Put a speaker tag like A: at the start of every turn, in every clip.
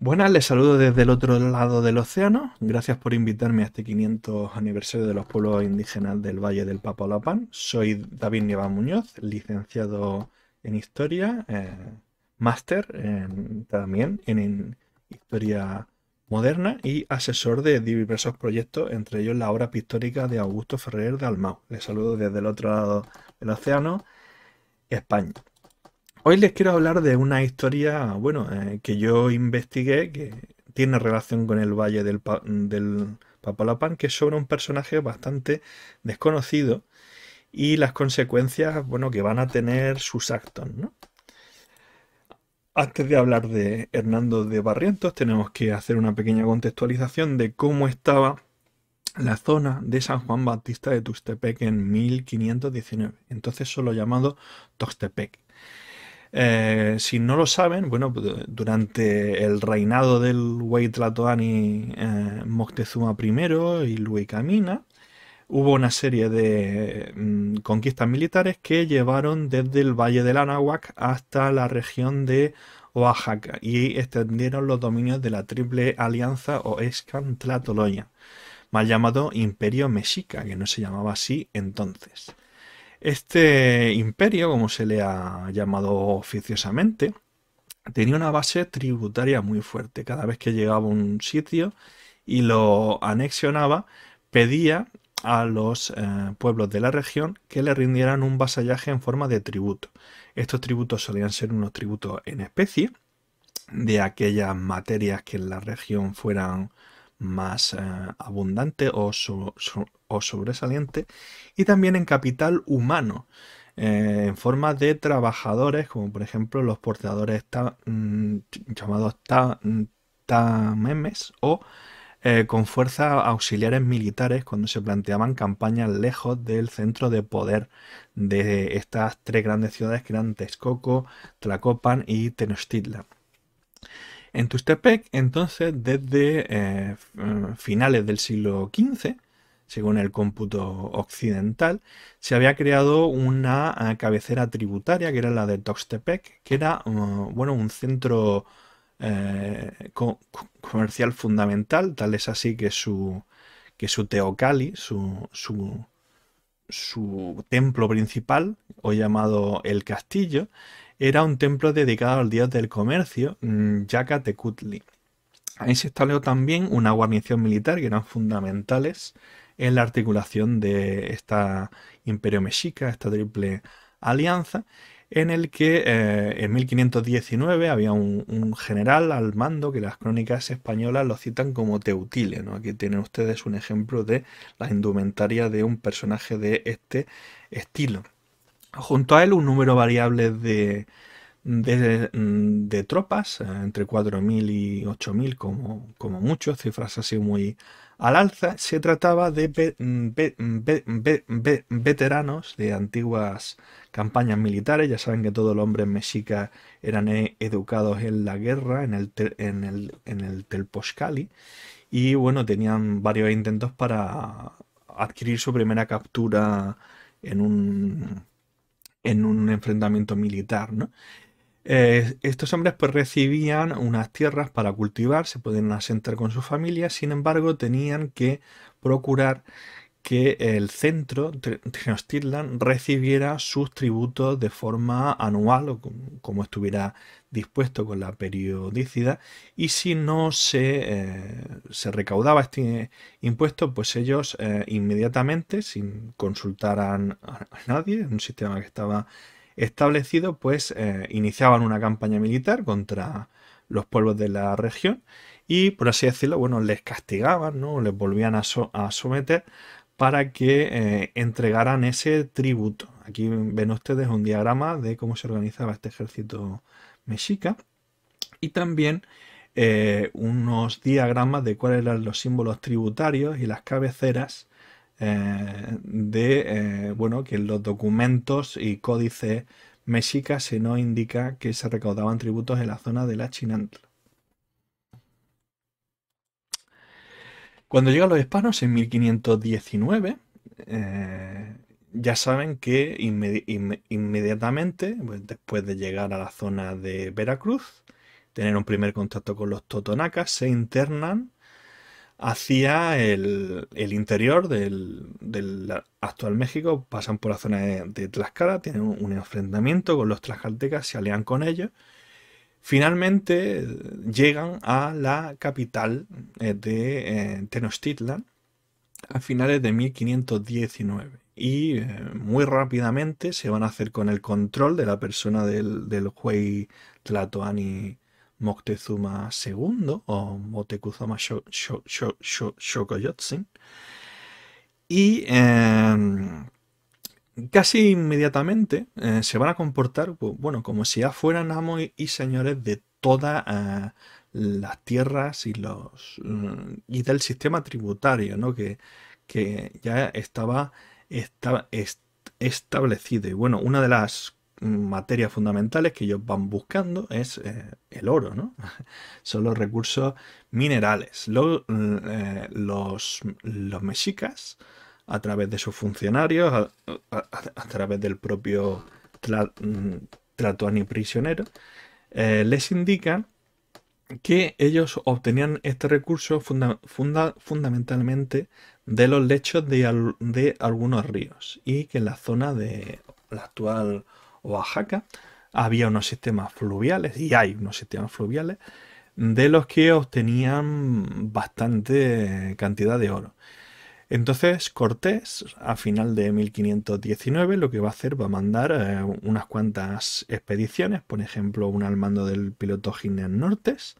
A: Buenas, les saludo desde el otro lado del océano. Gracias por invitarme a este 500 aniversario de los pueblos indígenas del Valle del Papalapán. Soy David Nieva Muñoz, licenciado en Historia, eh, máster también en Historia moderna y asesor de diversos proyectos, entre ellos la obra pictórica de Augusto Ferrer de Almao. Les saludo desde el otro lado del océano, España. Hoy les quiero hablar de una historia, bueno, eh, que yo investigué, que tiene relación con el Valle del, pa que es sobre un personaje bastante desconocido y las consecuencias, bueno, que van a tener sus actos, antes de hablar de Hernando de Barrientos, tenemos que hacer una pequeña contextualización de cómo estaba la zona de San Juan Bautista de Tuxtepec en 1519, entonces solo llamado Tuxtepec. Eh, si no lo saben, bueno, pues, durante el reinado del Huey Tlatoani eh, Moctezuma I y Luis Camina, hubo una serie de mm, conquistas militares que llevaron desde el valle del Anahuac hasta la región de Oaxaca y extendieron los dominios de la Triple Alianza o Escan mal llamado Imperio Mexica, que no se llamaba así entonces. Este imperio, como se le ha llamado oficiosamente, tenía una base tributaria muy fuerte. Cada vez que llegaba a un sitio y lo anexionaba, pedía a los eh, pueblos de la región que le rindieran un vasallaje en forma de tributo. Estos tributos solían ser unos tributos en especie de aquellas materias que en la región fueran más eh, abundantes o, sobresalientes y también en capital humano. Eh, en forma de trabajadores, como por ejemplo los portadores mm, llamados mm, tamemes o eh, con fuerzas auxiliares militares cuando se planteaban campañas lejos del centro de poder de estas tres grandes ciudades que eran Texcoco, Tlacopan y Tenochtitlan. En Tustepec, entonces, desde eh, eh, finales del siglo XV, según el cómputo occidental, se había creado una cabecera tributaria que era la de Toxtepec, que era mm, bueno, un centro eh, comercial fundamental, tal es así que su, que su Teocali, su, su, su templo principal, o llamado el castillo, era un templo dedicado al dios del comercio, mm, Yaka Tekutli. Ahí se estableció también una guarnición militar que eran fundamentales en la articulación de esta imperio mexica, esta triple alianza, en el que eh, en 1519 había un, general al mando que las crónicas españolas lo citan como Teutile. Aquí tienen ustedes un ejemplo de la indumentaria de un personaje de este estilo. Junto a él un número variable de, tropas, eh, entre 4.000 y 8.000 como, como mucho, cifras así muy al alza se trataba de veteranos de antiguas campañas militares. Ya saben que todos los hombres mexicas eran eh, educados en la guerra, en el, en Telposcali. Y bueno, tenían varios intentos para adquirir su primera captura en un en un enfrentamiento militar, ¿no? Eh, estos hombres pues recibían unas tierras para cultivar, se podían asentar con sus familias, sin embargo tenían que procurar que el centro, Tenochtitlan, recibiera sus tributos de forma anual o como estuviera dispuesto con la periodicidad y si no se, eh, se recaudaba este impuesto, pues ellos eh, inmediatamente, sin consultar a, a nadie, en un sistema que estaba establecido, pues eh, iniciaban una campaña militar contra los pueblos de la región y, por así decirlo, bueno, les castigaban, ¿no? Les volvían a, someter para que eh, entregaran ese tributo. Aquí ven ustedes un diagrama de cómo se organizaba este ejército mexica y también eh, unos diagramas de cuáles eran los símbolos tributarios y las cabeceras eh, de eh, bueno, que los documentos y códices mexicas se nos indica que se recaudaban tributos en la zona de la Chinantla. Cuando llegan los hispanos en 1519, eh, ya saben que inmediatamente, pues, después de llegar a la zona de Veracruz, tener un primer contacto con los totonacas, se internan hacia el, interior del, actual México, pasan por la zona de, Tlaxcala, tienen un, enfrentamiento con los tlaxcaltecas, se alían con ellos. Finalmente eh, llegan a la capital eh, de eh, Tenochtitlan a finales de 1519 y muy rápidamente se van a hacer con el control de la persona del, del juez Tlatoani Moctezuma II o Moctezuma Shokoyotsin. Y em, casi inmediatamente eh, se van a comportar, bueno, como si ya fueran amos y, señores de todas eh, las tierras y los mm, y del sistema tributario, Que, ya estaba, establecido. Y bueno, una de las materias fundamentales que ellos van buscando es eh, el oro, ¿no? Son los recursos minerales. Eh, los, los, mexicas, a través de sus funcionarios, a, través del propio trato mm, Tratuani prisionero, eh, les indican que ellos obtenían este recurso fundamentalmente de los lechos de, de, algunos ríos y que en la zona de la actual Oaxaca, había unos sistemas fluviales, y hay unos sistemas fluviales, de los que obtenían bastante cantidad de oro. Entonces Cortés, a final de 1519, lo que va a hacer va a mandar eh, unas cuantas expediciones, por ejemplo, una al mando del piloto Ginés Nortes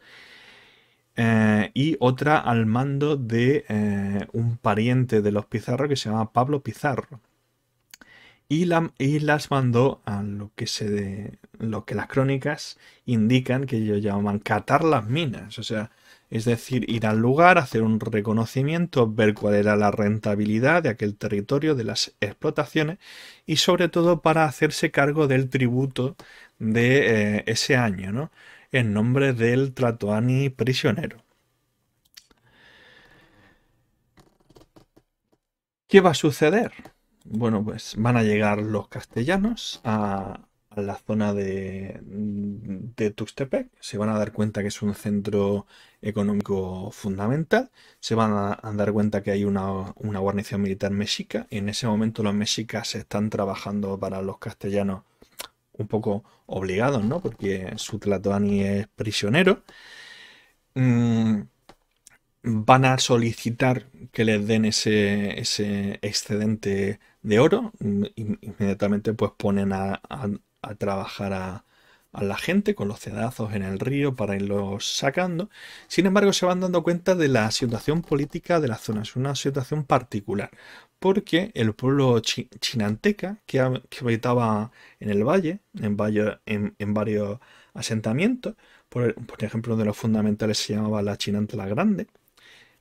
A: eh, y otra al mando de eh, un pariente de los Pizarro que se llama Pablo Pizarro y, las mandó a lo que, se lo que las crónicas indican que ellos llaman catar las minas. O sea, es decir, ir al lugar, hacer un reconocimiento, ver cuál era la rentabilidad de aquel territorio, de las explotaciones y sobre todo para hacerse cargo del tributo de eh, ese año, ¿no? En nombre del Tratoani prisionero. ¿Qué va a suceder? Bueno, pues van a llegar los castellanos a, la zona de, Tuxtepec, se van a dar cuenta que es un centro económico fundamental, se van a, dar cuenta que hay una, guarnición militar mexica, y en ese momento los mexicas están trabajando para los castellanos un poco obligados, ¿no? Porque su Tlatoani es prisionero. Mm, van a solicitar que les den ese excedente de oro, mm, inmediatamente pues ponen a, trabajar a, la gente con los cedazos en el río para irlos sacando. Sin embargo, se van dando cuenta de la situación política de la zona. Es una situación particular, porque el pueblo chinanteca que, habitaba en el valle, en, valle, en, varios asentamientos, por, por, ejemplo, uno de los fundamentales se llamaba la Chinante la Grande,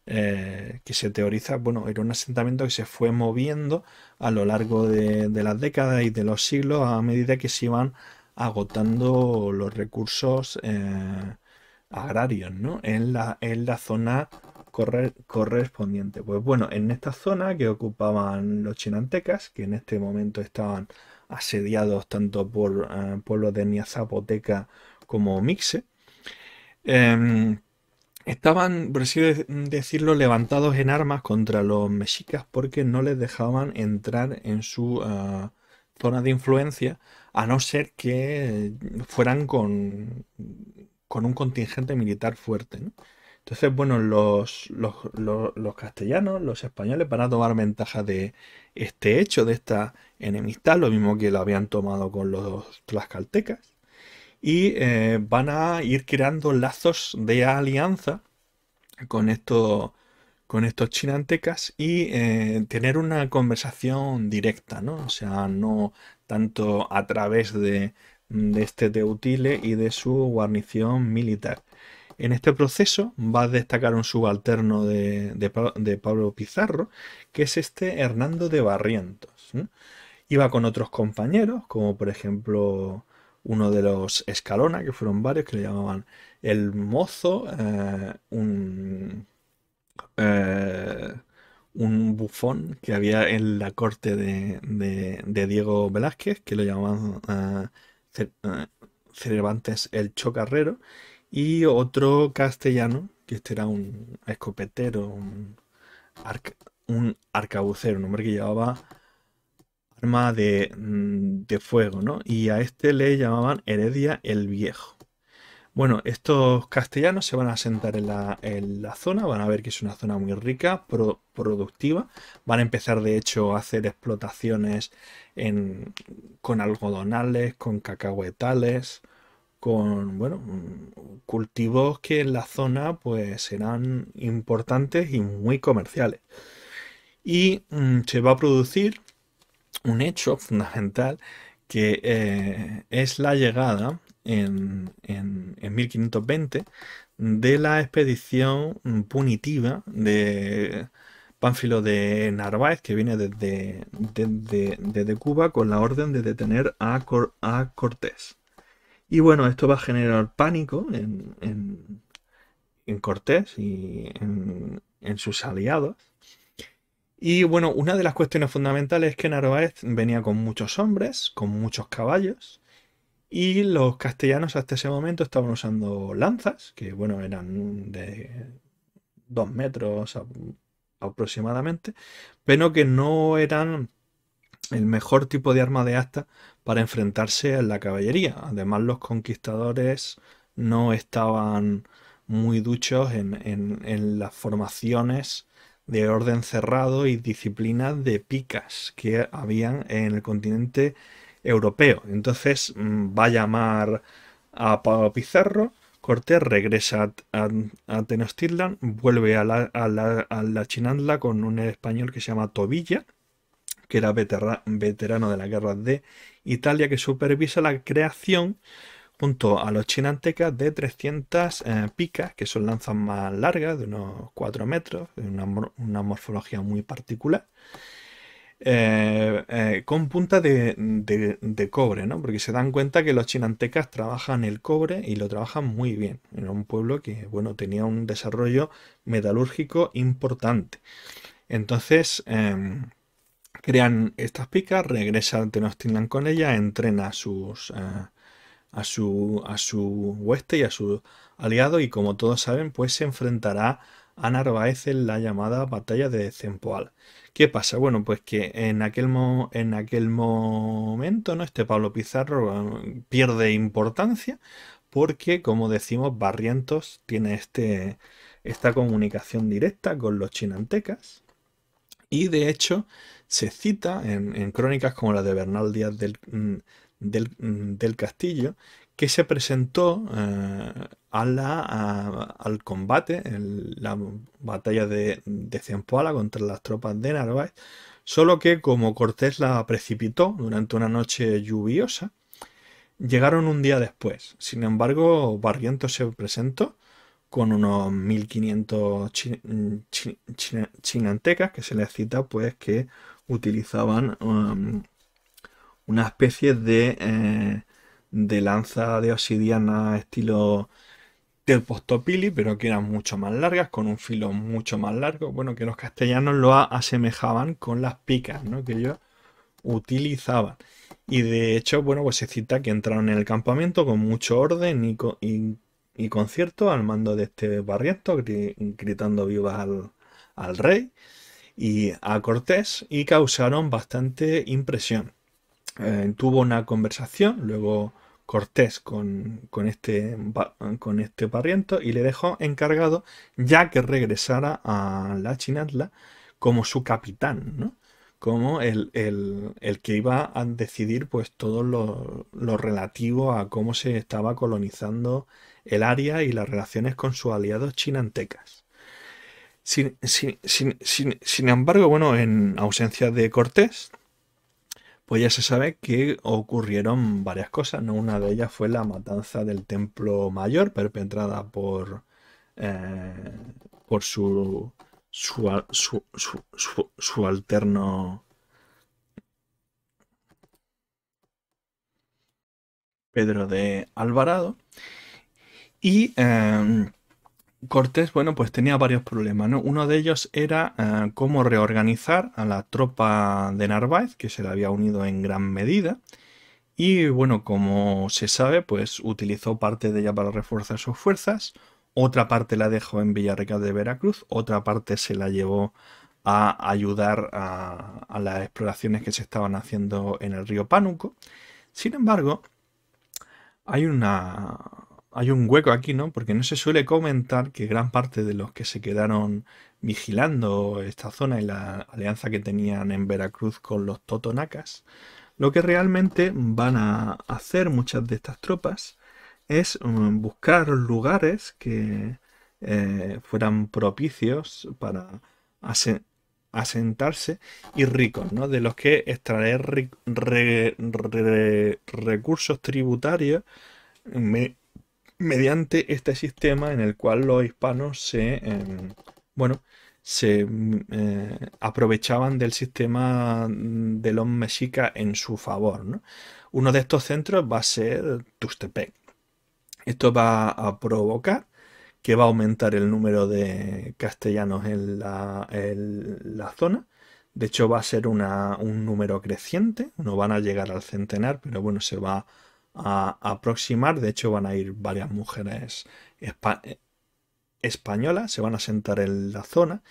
A: eh, que se teoriza, bueno, era un asentamiento que se fue moviendo a lo largo de, las décadas y de los siglos a medida que se iban agotando los recursos eh, agrarios, ¿no? En la, en la zona correspondiente. Pues bueno, en esta zona que ocupaban los chinantecas, que en este momento estaban asediados tanto por pueblo eh, pueblos de Niazapoteca como mixe, em, estaban, por así decirlo, levantados en armas contra los mexicas porque no les dejaban entrar en su ah, zona de influencia a no ser que fueran con, con un contingente militar fuerte. Entonces, bueno, los, los, los, castellanos, los españoles van a tomar ventaja de este hecho, de esta enemistad, lo mismo que lo habían tomado con los tlaxcaltecas y eh, van a ir creando lazos de alianza con, con estos chinantecas y eh, tener una conversación directa, ¿no? O sea, no tanto a través de, de este Teutile y de su guarnición militar. En este proceso va a destacar un subalterno de, Pablo Pizarro, que es este Hernando de Barrientos. Iba con otros compañeros, como por ejemplo uno de los Escalona, que fueron varios, que le llamaban el mozo, eh, eh, un, bufón que había en la corte de, Diego Velázquez, que lo llamaban eh, Cervantes el Chocarrero, y otro castellano, que este era un escopetero, un, un arcabucero, un hombre que llevaba Mm, de, fuego, ¿no? Y a este le llamaban Heredia el Viejo. Bueno, estos castellanos se van a sentar en la, zona, van a ver que es una zona muy rica, productiva, van a empezar de hecho a hacer explotaciones con algodonales, con cacahuetales, con bueno, mm, cultivos que en la zona pues serán importantes y muy comerciales. Y mm, se va a producir un hecho fundamental que eh, es la llegada en, 1520 de la expedición punitiva de Pánfilo de Narváez, que viene desde, desde, Cuba con la orden de detener a, a, Cortés. Y bueno, esto va a generar pánico en, Cortés y en, en, sus aliados. Y bueno, una de las cuestiones fundamentales es que Narváez venía con muchos hombres, con muchos caballos, y los castellanos hasta ese momento estaban usando lanzas, que bueno, eran de dos metros aproximadamente, pero que no eran el mejor tipo de arma de asta para enfrentarse a la caballería. Además, los conquistadores no estaban muy duchos en, en las formaciones de orden cerrado y disciplina de picas que habían en el continente europeo. Entonces mm, va a llamar a Pablo Pizarro, Cortés regresa a, Tenochtitlan, vuelve a la, a, con un español que se llama Tobilla, que era veterano de la guerra de Italia, que supervisa la creación junto a los chinantecas de 300 eh, picas, que son lanzas más largas, de unos 4 metros, de una, morfología muy particular. Eh, eh, con punta de, cobre, ¿no? Porque se dan cuenta que los chinantecas trabajan el cobre y lo trabajan muy bien. Era un pueblo que, bueno, tenía un desarrollo metalúrgico importante. Entonces, em, crean estas picas, regresa a Tenochtitlan con ellas, entrena sus, a su, a su hueste y a su aliado y como todos saben pues se enfrentará a Narváez en la llamada batalla de Zempoal. ¿Qué pasa? Bueno, pues que en aquel, en aquel momento ¿no? este Pablo Pizarro um, pierde importancia porque, como decimos, Barrientos tiene este, esta comunicación directa con los chinantecas y de hecho se cita en, en crónicas como la de Bernal Díaz del, mm, Mm, del, castillo que se presentó eh, a al combate en la batalla de, de contra las tropas de Narváez, solo que como Cortés la precipitó durante una noche lluviosa, llegaron un día después. Sin embargo, Barrientos se presentó con unos 1500 chinantecas que se les cita pues que utilizaban um, una especie de, eh, de lanza de obsidiana estilo Postopili, pero que eran mucho más largas, con un filo mucho más largo. Bueno, que los castellanos lo asemejaban con las picas ¿no? que ellos utilizaban. Y de hecho, bueno, pues se cita que entraron en el campamento con mucho orden y, concierto al mando de este barriento, gritando vivas al, al rey y a Cortés, y causaron bastante impresión. Eh, tuvo una conversación, luego Cortés con, con, este, con este parriento y le dejó encargado ya que regresara a la Chinatla como su capitán, como el, que iba a decidir pues todo lo, relativo a cómo se estaba colonizando el área y las relaciones con sus aliados chinantecas. Sin, sin embargo, bueno, en ausencia de Cortés, pues ya se sabe que ocurrieron varias cosas, ¿no? Una de ellas fue la matanza del Templo Mayor, perpetrada por, eh, por su, su, alterno... Pedro de Alvarado. Y em, Cortés, bueno, pues tenía varios problemas, ¿no? Uno de ellos era eh, cómo reorganizar a la tropa de Narváez, que se le había unido en gran medida, y bueno, como se sabe, pues utilizó parte de ella para reforzar sus fuerzas, otra parte la dejó en Villarreal de Veracruz, otra parte se la llevó a ayudar a, las exploraciones que se estaban haciendo en el río Pánuco. Sin embargo, hay una, hay un hueco aquí, ¿no? Porque no se suele comentar que gran parte de los que se quedaron vigilando esta zona y la alianza que tenían en Veracruz con los totonacas, lo que realmente van a hacer muchas de estas tropas es mm, buscar lugares que eh, fueran propicios para asentarse y ricos, ¿no? De los que extraer recursos tributarios mediante este sistema en el cual los hispanos se, em, bueno, se em, eh, aprovechaban del sistema de los mexicas en su favor. Uno de estos centros va a ser Tustepec Esto va a provocar que va a aumentar el número de castellanos en la, zona. De hecho, va a ser un número creciente. No van a llegar al centenar, pero bueno, se va a a aproximar. De hecho, van a ir varias mujeres españolas, se van a sentar en la zona.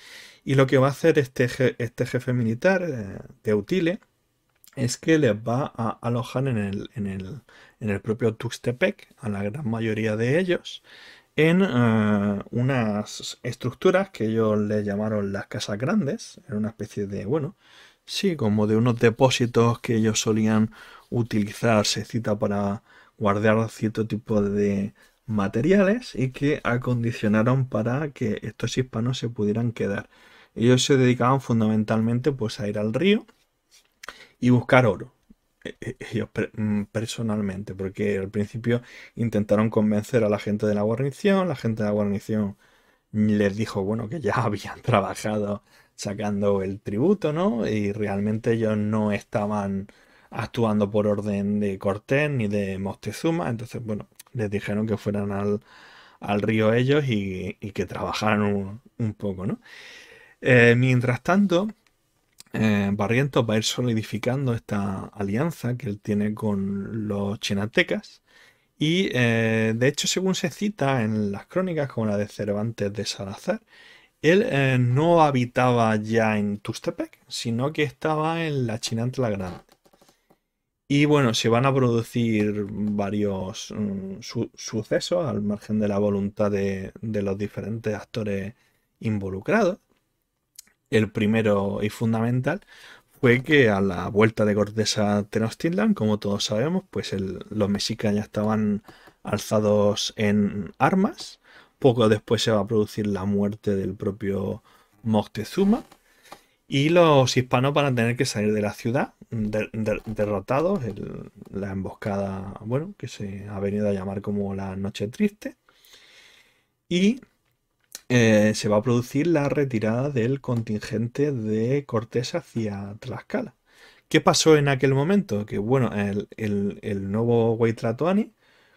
A: Y lo que va a hacer este, este jefe militar, eh, de Utile es que les va a alojar en el, en el, propio Tuxtepec, a la gran mayoría de ellos, en eh, unas estructuras que ellos le llamaron las casas grandes, en una especie de, bueno, Sí, como de unos depósitos que ellos solían utilizar, se cita para guardar cierto tipo de materiales y que acondicionaron para que estos hispanos se pudieran quedar. Ellos se dedicaban fundamentalmente pues a ir al río y buscar oro. E-, e-, ellos mm, personalmente, porque al principio intentaron convencer a la gente de la guarnición, la gente de la guarnición les dijo, bueno, que ya habían trabajado sacando el tributo, ¿no? Y realmente ellos no estaban actuando por orden de Cortés ni de Moctezuma, entonces, bueno, les dijeron que fueran al, río ellos y, que trabajaran un, poco, ¿no? Eh, mientras tanto, eh, Barrientos va a ir solidificando esta alianza que él tiene con los chinatecas y eh, de hecho según se cita en las crónicas como la de Cervantes de Salazar, él eh, no habitaba ya en Tustepec, sino que estaba en la Chinantla Grande. Y bueno, se van a producir varios mm, sucesos al margen de la voluntad de, los diferentes actores involucrados. El primero y fundamental fue que a la vuelta de Cortés a Tenochtitlan, como todos sabemos, pues los mexicanos ya estaban alzados en armas poco después se va a producir la muerte del propio Moctezuma. Y los hispanos van a tener que salir de la ciudad derrotados. la emboscada, bueno, que se ha venido a llamar como la Noche Triste. Y eh, se va a producir la retirada del contingente de Cortés hacia Tlaxcala. ¿Qué pasó en aquel momento? Que bueno, el, nuevo huaytlatoani,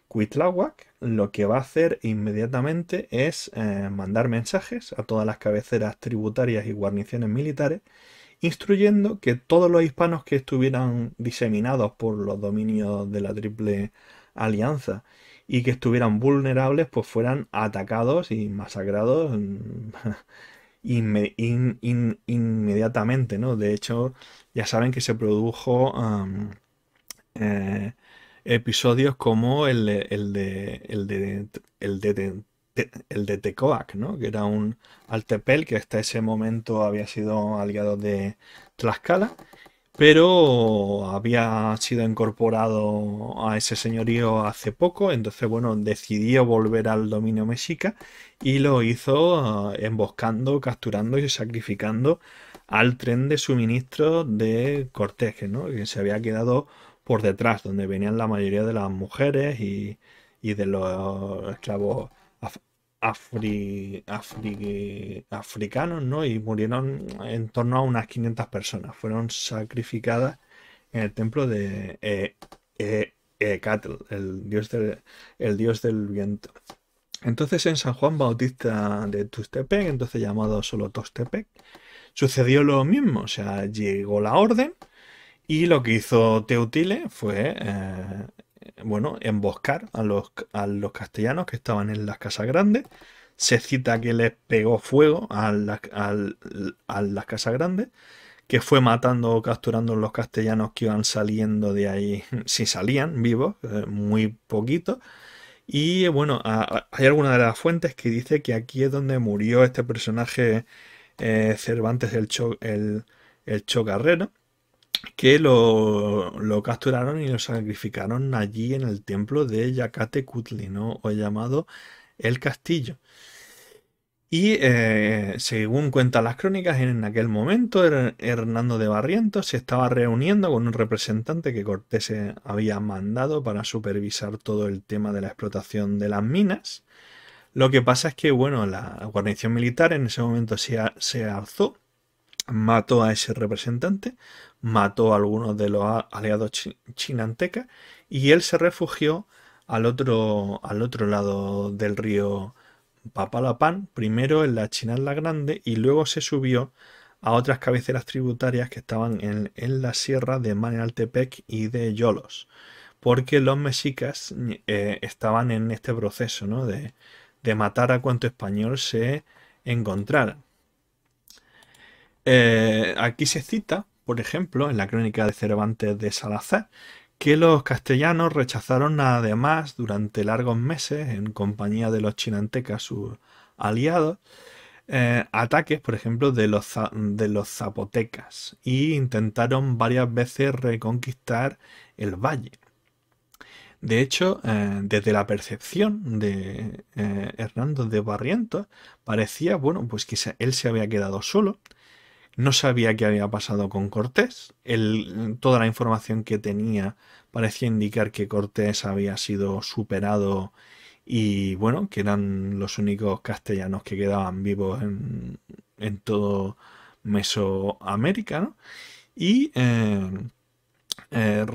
A: Cuitláhuac, lo que va a hacer inmediatamente es eh, mandar mensajes a todas las cabeceras tributarias y guarniciones militares, instruyendo que todos los hispanos que estuvieran diseminados por los dominios de la Triple Alianza y que estuvieran vulnerables, pues fueran atacados y masacrados mm, inmediatamente, ¿no? De hecho, ya saben que se produjo... Eh, episodios como el de, el de, el de, de, el de Tecoac, ¿no? que era un altepel que hasta ese momento había sido aliado de Tlaxcala, pero había sido incorporado a ese señorío hace poco, entonces bueno, decidió volver al dominio mexica y lo hizo eh, emboscando, capturando y sacrificando al tren de suministro de Cortés, que se había quedado por detrás, donde venían la mayoría de las mujeres y, de los esclavos africanos, ¿no? Y murieron en torno a unas 500 personas. Fueron sacrificadas en el templo de e, e, Ecatl, el dios, del, el dios del viento. Entonces en San Juan Bautista de Tustepec, entonces llamado solo Tostepec, sucedió lo mismo. O sea, llegó la orden y lo que hizo Teutile fue, eh, bueno, emboscar a los, a los castellanos que estaban en las casas grandes. Se cita que les pegó fuego a, las casas grandes, que fue matando o capturando a los castellanos que iban saliendo de ahí, si salían vivos, eh, muy poquito. Y bueno, hay alguna de las fuentes que dice que aquí es donde murió este personaje eh, Cervantes el, el Chocarrero que lo, lo, capturaron y lo sacrificaron allí en el templo de Yacatecutli, o llamado El Castillo. Y eh, según cuentan las crónicas, en aquel momento Hernando de Barrientos se estaba reuniendo con un representante que Cortés eh, había mandado para supervisar todo el tema de la explotación de las minas. Lo que pasa es que, bueno, la guarnición militar en ese momento se, se alzó mató a ese representante, mató a algunos de los aliados chinantecas y él se refugió al otro, al otro lado del río Papalapan, primero en la China la Grande y luego se subió a otras cabeceras tributarias que estaban en, la sierra de Manaltepec y de Yolos, porque los mexicas eh, estaban en este proceso ¿no? de, de matar a cuanto español se encontraran. Eh, aquí se cita, por ejemplo, en la crónica de Cervantes de Salazar, que los castellanos rechazaron además durante largos meses, en compañía de los chinantecas, sus aliados, eh, ataques, por ejemplo, de los, zapotecas e intentaron varias veces reconquistar el valle. De hecho, eh, desde la percepción de Hernando de Barrientos, parecía, bueno, pues que él se había quedado solo no sabía qué había pasado con Cortés. toda la información que tenía parecía indicar que Cortés había sido superado y bueno, que eran los únicos castellanos que quedaban vivos en, todo Mesoamérica, Y eh, eh,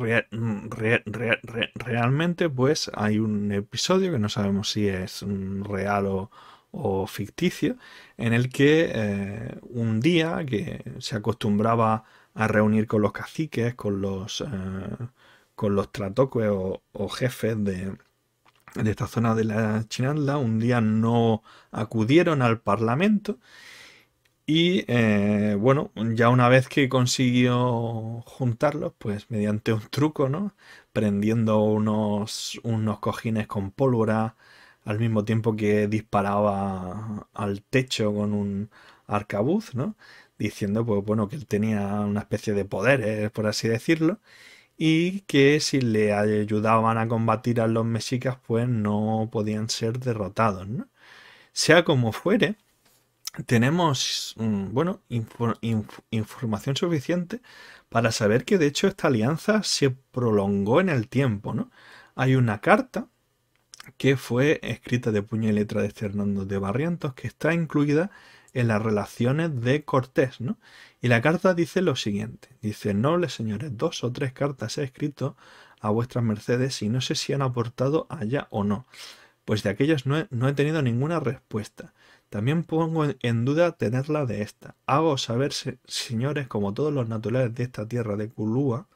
A: realmente pues hay un episodio que no sabemos si es real o, o ficticio, en el que eh, un día que se acostumbraba a reunir con los caciques, con los, eh, con los tratoques o, jefes de, esta zona de la Chinandla, un día no acudieron al Parlamento y eh, bueno, ya una vez que consiguió juntarlos, pues mediante un truco, ¿no? Prendiendo unos, unos cojines con pólvora, al mismo tiempo que disparaba al techo con un arcabuz, ¿no? Diciendo, pues bueno, que él tenía una especie de poder, por así decirlo, y que si le ayudaban a combatir a los mexicas, pues no podían ser derrotados, Sea como fuere, tenemos, mm, bueno, información suficiente para saber que de hecho esta alianza se prolongó en el tiempo, ¿no? Hay una carta que fue escrita de puño y letra de Fernando de Barrientos, que está incluida en las relaciones de Cortés, ¿no? Y la carta dice lo siguiente, dice, nobles señores, dos o tres cartas he escrito a vuestras mercedes y no sé si han aportado allá o no, pues de aquellas no he, tenido ninguna respuesta. También pongo en duda tenerla de esta. Hago saber, señores, como todos los naturales de esta tierra de Culúa,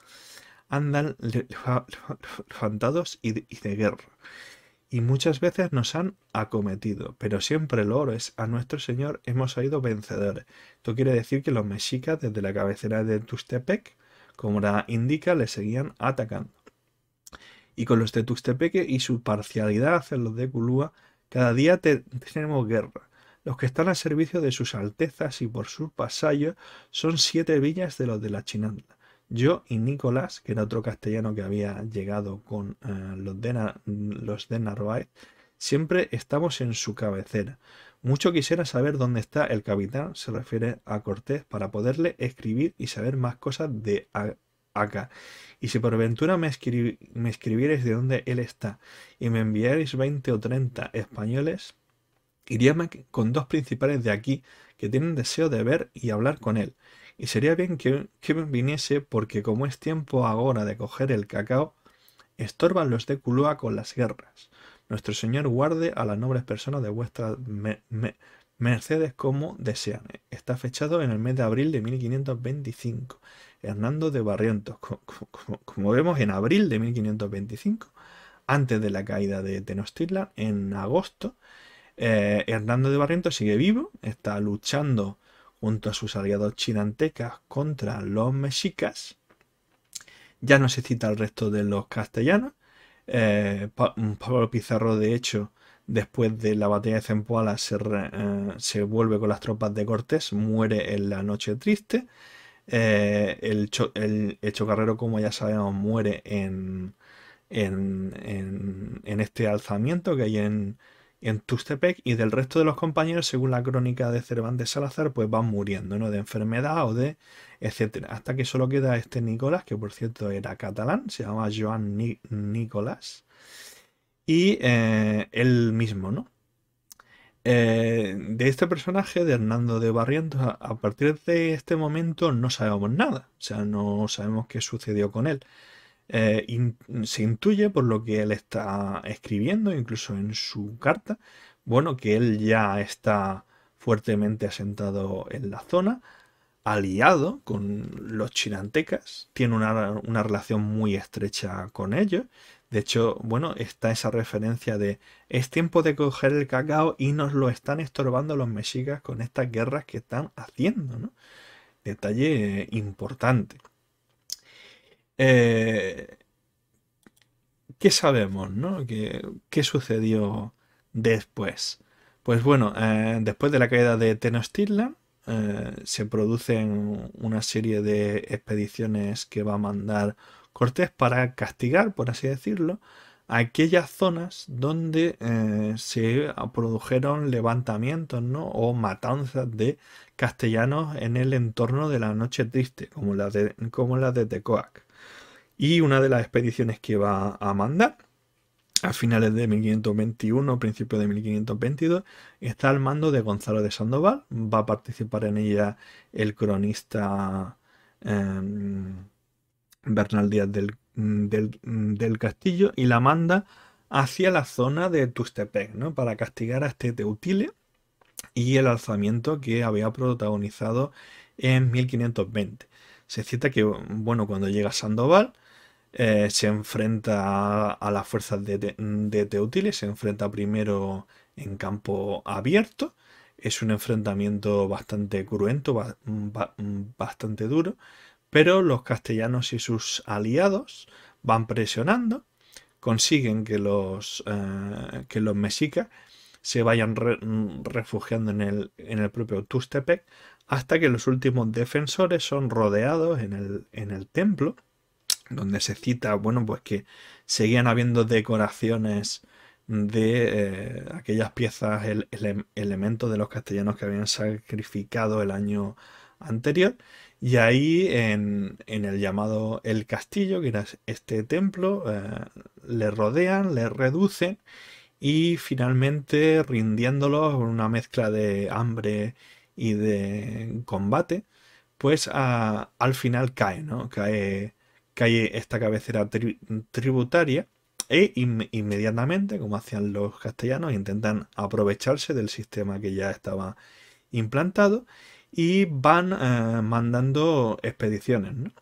A: andan levantados y de guerra y muchas veces nos han acometido, pero siempre es a nuestro Señor hemos salido vencedores. Esto quiere decir que los mexicas desde la cabecera de Tuxtepec, como la indica, le seguían atacando. Y con los de Tuxtepec y su parcialidad hacia los de Culúa, cada día tenemos guerra. Los que están al servicio de sus altezas y por su pasallo son siete villas de los de la chinanda. Yo y Nicolás, que era otro castellano que había llegado con eh, los, de Narváez, siempre estamos en su cabecera. Mucho quisiera saber dónde está el capitán, se refiere a Cortés, para poderle escribir y saber más cosas de acá. Y si por ventura me, escribierais de dónde él está y me enviarais 20 o 30 españoles, iría con dos principales de aquí que tienen deseo de ver y hablar con él. Y sería bien que, viniese porque como es tiempo ahora de coger el cacao, estorban los de Culoa con las guerras. Nuestro Señor guarde a las nobles personas de vuestras mercedes como desean. Está fechado en el mes de abril de 1525. Hernando de Barrientos, como, vemos, en abril de 1525, antes de la caída de Tenochtitlan, en agosto. Eh, Hernando de Barrientos sigue vivo, está luchando junto a sus aliados chinantecas contra los mexicas. Ya no se cita al resto de los castellanos. Eh, mm, Pablo Pizarro, de hecho, después de la batalla de Zempoala, eh, se, vuelve con las tropas de Cortés, muere en la noche triste. Eh, el, chocarrero, como ya sabemos, muere en, en, en, en este alzamiento que hay en, en Tustepec y del resto de los compañeros, según la crónica de Cervantes Salazar, pues van muriendo, ¿no? De enfermedad o de etcétera. Hasta que solo queda este Nicolás, que por cierto era catalán, se llama Joan Nicolás, y eh, él mismo, ¿no? Eh, de este personaje, de Hernando de Barrientos, a partir de este momento no sabemos nada, o sea, no sabemos qué sucedió con él. Eh, se intuye por lo que él está escribiendo, incluso en su carta, bueno, que él ya está fuertemente asentado en la zona, aliado con los chinantecas, tiene una, relación muy estrecha con ellos. De hecho, bueno, está esa referencia de es tiempo de coger el cacao y nos lo están estorbando los mexicas con estas guerras que están haciendo, Detalle eh, importante. Eh, ¿Qué sabemos, no? ¿Qué, sucedió después? Pues bueno, eh, después de la caída de Tenochtitlan, eh, se producen una serie de expediciones que va a mandar Cortés para castigar, por así decirlo, aquellas zonas donde se produjeron levantamientos ¿no? o matanzas de castellanos en el entorno de la Noche Triste, como la de, como la de Tecoac y una de las expediciones que va a mandar a finales de 1521, principios de 1522, está al mando de Gonzalo de Sandoval. Va a participar en ella el cronista em, Bernal Díaz del, Castillo y la manda hacia la zona de Tustepec, ¿no? Para castigar a este Teutile y el alzamiento que había protagonizado en 1520. Se cita que, bueno, cuando llega Sandoval, eh, se enfrenta a, las fuerzas de, de, Teutiles, se enfrenta primero en campo abierto. Es un enfrentamiento bastante cruento, bastante duro, pero los castellanos y sus aliados van presionando, consiguen que los, eh, que los mexicas se vayan refugiando en el, en el propio Tustepec hasta que los últimos defensores son rodeados en el, en el templo donde se cita, bueno, pues que seguían habiendo decoraciones de eh, aquellas piezas, el, elemento elementos de los castellanos que habían sacrificado el año anterior. Y ahí en, el llamado El Castillo, que era este templo, eh, le rodean, le reducen y finalmente rindiéndolo con una mezcla de hambre y de combate, pues al final cae, ¿no? Cae hay esta cabecera tributaria e inmediatamente, como hacían los castellanos, intentan aprovecharse del sistema que ya estaba implantado y van eh, mandando expediciones.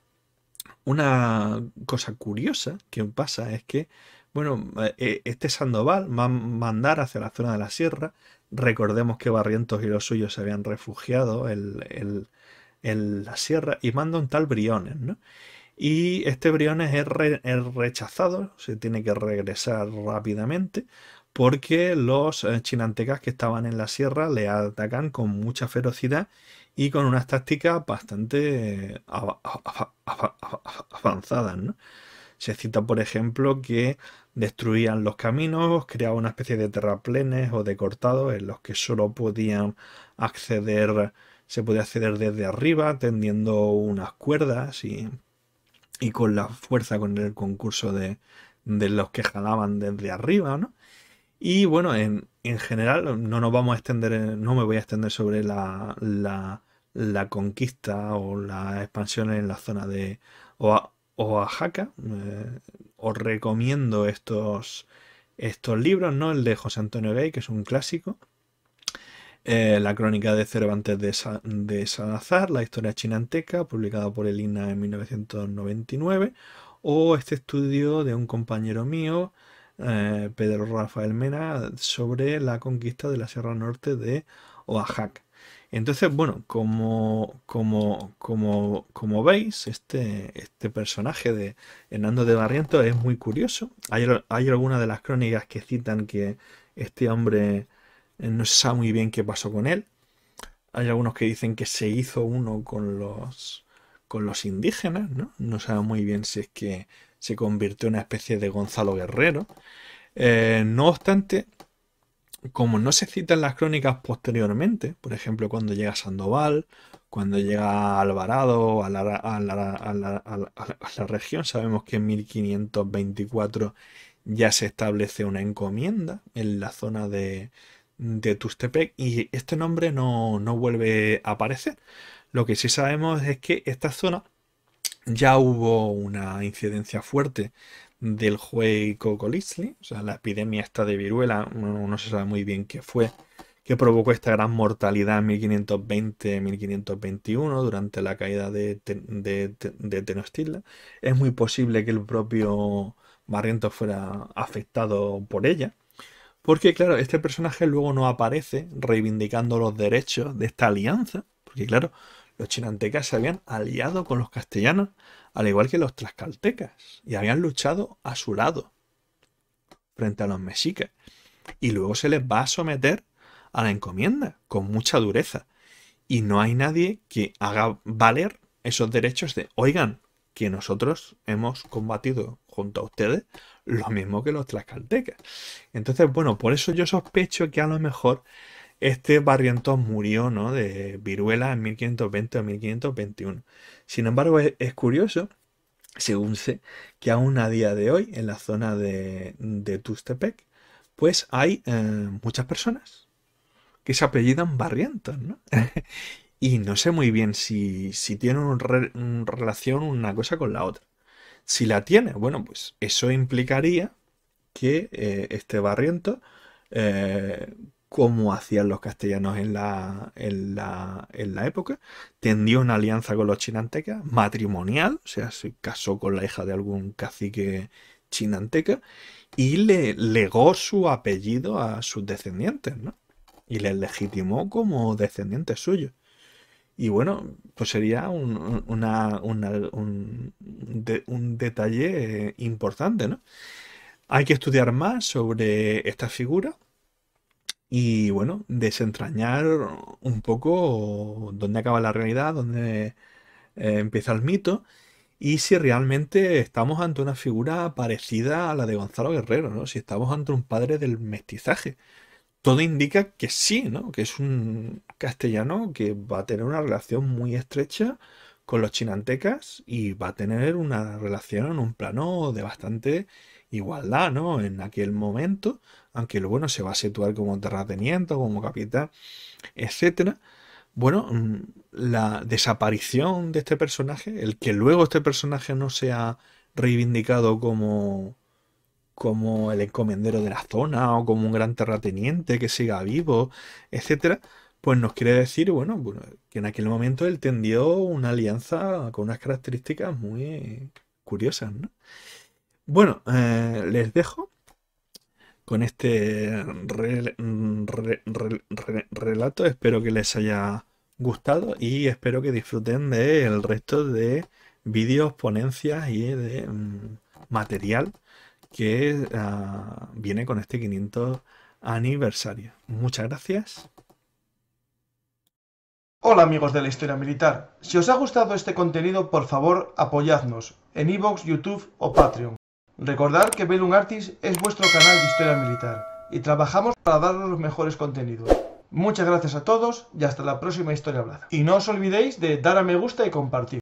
A: Una cosa curiosa que pasa es que, bueno, eh, eh, este Sandoval va a mandar hacia la zona de la sierra. Recordemos que Barrientos y los suyos se habían refugiado en, la sierra y mandan un tal Briones, y este Briones es, rechazado, se tiene que regresar rápidamente porque los eh, chinantecas que estaban en la sierra le atacan con mucha ferocidad y con unas tácticas bastante avanzadas. Se cita, por ejemplo, que destruían los caminos, creaban una especie de terraplenes o de cortados en los que solo podían acceder, se podía acceder desde arriba tendiendo unas cuerdas y y con la fuerza, con el concurso de, de los que jalaban desde arriba, ¿no? Y bueno, en, general no nos vamos a extender, no me voy a extender sobre la, conquista o la expansión en la zona de Oaxaca. Eh, os recomiendo estos, estos libros, ¿no? El de José Antonio Gay, que es un clásico, eh, la crónica de Cervantes de, de Salazar, la historia chinanteca, publicada por el en 1999, o este estudio de un compañero mío, eh, Pedro Rafael Mena, sobre la conquista de la Sierra Norte de Oaxaca. Entonces, bueno, como, como, como, como veis, este, este personaje de Hernando de Barrientos es muy curioso. Hay, hay algunas de las crónicas que citan que este hombre eh, no se sabe muy bien qué pasó con él. Hay algunos que dicen que se hizo uno con los, con los indígenas, ¿no? No sabe muy bien si es que se convirtió en una especie de Gonzalo Guerrero. Eh, no obstante, como no se citan las crónicas posteriormente, por ejemplo, cuando llega Sandoval, cuando llega Alvarado a la, a la región, sabemos que en 1524 ya se establece una encomienda en la zona de, de Tustepec y este nombre no, vuelve a aparecer. Lo que sí sabemos es que esta zona ya hubo una incidencia fuerte del jueco Cocolizli, o sea, la epidemia esta de viruela, no, se sabe muy bien qué fue, que provocó esta gran mortalidad en 1520-1521 durante la caída de, de, Es muy posible que el propio Barrientos fuera afectado por ella. Porque, claro, este personaje luego no aparece reivindicando los derechos de esta alianza. Porque, claro, los chinantecas se habían aliado con los castellanos, al igual que los tlaxcaltecas, y habían luchado a su lado frente a los mexicas. Y luego se les va a someter a la encomienda con mucha dureza. Y no hay nadie que haga valer esos derechos de, oigan, que nosotros hemos combatido junto a ustedes lo mismo que los tlaxcaltecas. Entonces, bueno, por eso yo sospecho que a lo mejor este Barrientos murió ¿no? de viruela en 1520 o 1521. Sin embargo, es, curioso, según sé, que aún a día de hoy en la zona de, Tustepec, pues hay eh, muchas personas que se apellidan Barrientos, Y no sé muy bien si, tiene una relación una cosa con la otra. Si la tiene, bueno, pues eso implicaría que eh, este barriento, eh, como hacían los castellanos en la, en la, en la época, tendió una alianza con los chinantecas, matrimonial, o sea, se casó con la hija de algún cacique chinanteca y le legó su apellido a sus descendientes, ¿no? Y les legitimó como descendientes suyos. Y bueno, pues sería un, detalle eh, importante, Hay que estudiar más sobre esta figura y bueno, desentrañar un poco dónde acaba la realidad, dónde eh, empieza el mito y si realmente estamos ante una figura parecida a la de Gonzalo Guerrero, ¿no? Si estamos ante un padre del mestizaje, todo indica que sí, ¿no? Que es un castellano que va a tener una relación muy estrecha con los chinantecas y va a tener una relación en un plano de bastante igualdad, ¿no? En aquel momento, aunque bueno, se va a situar como terrateniente, como capitán, etcétera. Bueno, mm, la desaparición de este personaje, el que luego este personaje no sea reivindicado como como el encomendero de la zona o como un gran terrateniente que siga vivo, etcétera, pues nos quiere decir, bueno, que en aquel momento él tendió una alianza con unas características muy curiosas, ¿no? Bueno, eh, les dejo con este relato. Espero que les haya gustado y espero que disfruten del resto de vídeos, ponencias y de mm, material que ah, viene con este 500 aniversario. Muchas gracias. Hola amigos de la historia militar. Si os ha gustado este contenido, por favor, apoyadnos en iVoox, YouTube o Patreon. Recordad que Bellum Artis es vuestro canal de historia militar y trabajamos para daros los mejores contenidos. Muchas gracias a todos y hasta la próxima historia hablada. Y no os olvidéis de dar a me gusta y compartir.